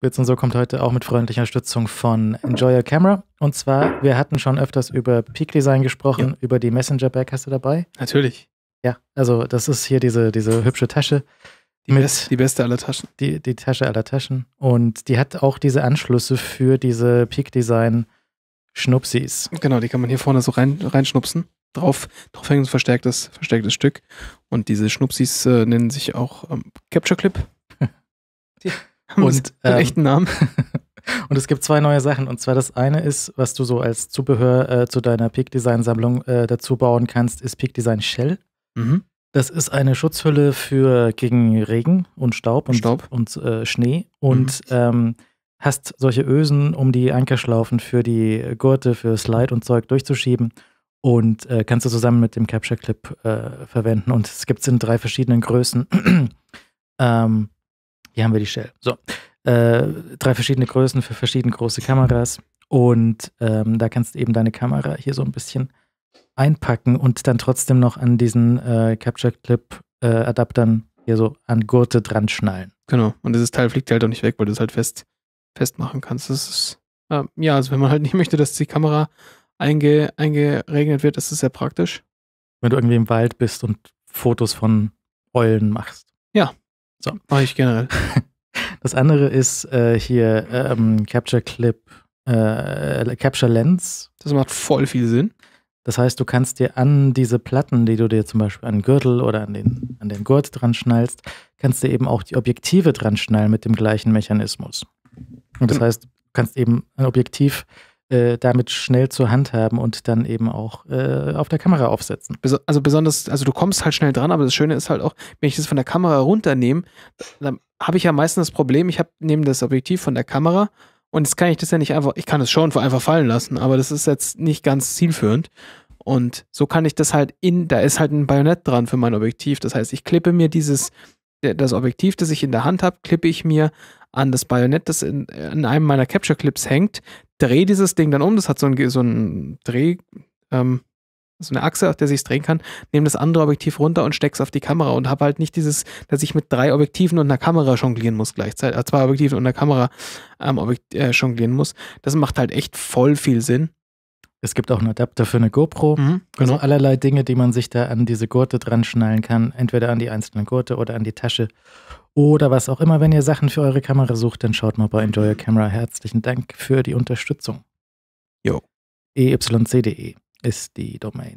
Witz und so kommt heute auch mit freundlicher Unterstützung von Enjoy Your Camera. Und zwar, wir hatten schon öfters über Peak Design gesprochen, ja. über die Messenger Bag. Hast du dabei? Natürlich. Ja, also das ist hier diese, diese hübsche Tasche. Die, best, die beste aller Taschen. Die, die Tasche aller Taschen. Und die hat auch diese Anschlüsse für diese Peak Design Schnupsis. Genau, die kann man hier vorne so rein, reinschnupsen. Drauf, draufhängen, verstärktes, verstärktes Stück. Und diese Schnupsis äh, nennen sich auch ähm, Capture Clip. die und ähm, echten Namen. Und es gibt zwei neue Sachen. Und zwar das eine ist, was du so als Zubehör äh, zu deiner Peak Design Sammlung äh, dazu bauen kannst, ist Peak Design Shell. Mhm. Das ist eine Schutzhülle für gegen Regen und Staub und, Staub. und äh, Schnee. Und mhm. ähm, hast solche Ösen, um die Ankerschlaufen für die Gurte, für Slide und Zeug durchzuschieben. Und äh, kannst du zusammen mit dem Capture Clip äh, verwenden. Und es gibt es in drei verschiedenen Größen. ähm, hier haben wir die Shell. So, äh, drei verschiedene Größen für verschiedene große Kameras. Und ähm, da kannst du eben deine Kamera hier so ein bisschen einpacken und dann trotzdem noch an diesen äh, Capture Clip äh, Adaptern hier so an Gurte dran schnallen. Genau. Und dieses Teil fliegt halt auch nicht weg, weil du es halt fest, festmachen kannst. Das ist, äh, ja, also wenn man halt nicht möchte, dass die Kamera einge, eingeregnet wird, ist es sehr praktisch. Wenn du irgendwie im Wald bist und Fotos von Eulen machst. Ja, so. Mach ich generell. Das andere ist äh, hier ähm, Capture Clip, äh, Capture Lens. Das macht voll viel Sinn. Das heißt, du kannst dir an diese Platten, die du dir zum Beispiel an den Gürtel oder an den, an den Gurt dran schnallst, kannst du eben auch die Objektive dran schnallen mit dem gleichen Mechanismus. Und das genau. heißt, du kannst eben ein Objektiv äh, damit schnell zur Hand haben und dann eben auch äh, auf der Kamera aufsetzen. Also besonders, also du kommst halt schnell dran, aber das Schöne ist halt auch, wenn ich das von der Kamera runternehme, dann habe ich ja meistens das Problem, ich habe nehme das Objektiv von der Kamera und jetzt kann ich das ja nicht einfach, ich kann es schon einfach fallen lassen, aber das ist jetzt nicht ganz zielführend. Und so kann ich das halt in, da ist halt ein Bajonett dran für mein Objektiv. Das heißt, ich klippe mir dieses, äh, das Objektiv, das ich in der Hand habe, klippe ich mir an das Bajonett, das in, in einem meiner Capture-Clips hängt, drehe dieses Ding dann um, das hat so ein, so ein Dreh, ähm, so eine Achse, auf der sich drehen kann, nehme das andere Objektiv runter und steck's auf die Kamera und habe halt nicht dieses, dass ich mit drei Objektiven und einer Kamera jonglieren muss gleichzeitig, äh, zwei Objektiven und einer Kamera ähm, Objekt, äh, jonglieren muss. Das macht halt echt voll viel Sinn. Es gibt auch einen Adapter für eine GoPro. Mhm, also genau. Also allerlei Dinge, die man sich da an diese Gurte dran schnallen kann. Entweder an die einzelnen Gurte oder an die Tasche oder was auch immer. Wenn ihr Sachen für eure Kamera sucht, dann schaut mal bei Enjoy Your Camera. Herzlichen Dank für die Unterstützung. Jo. eyc.de e ist die Domain.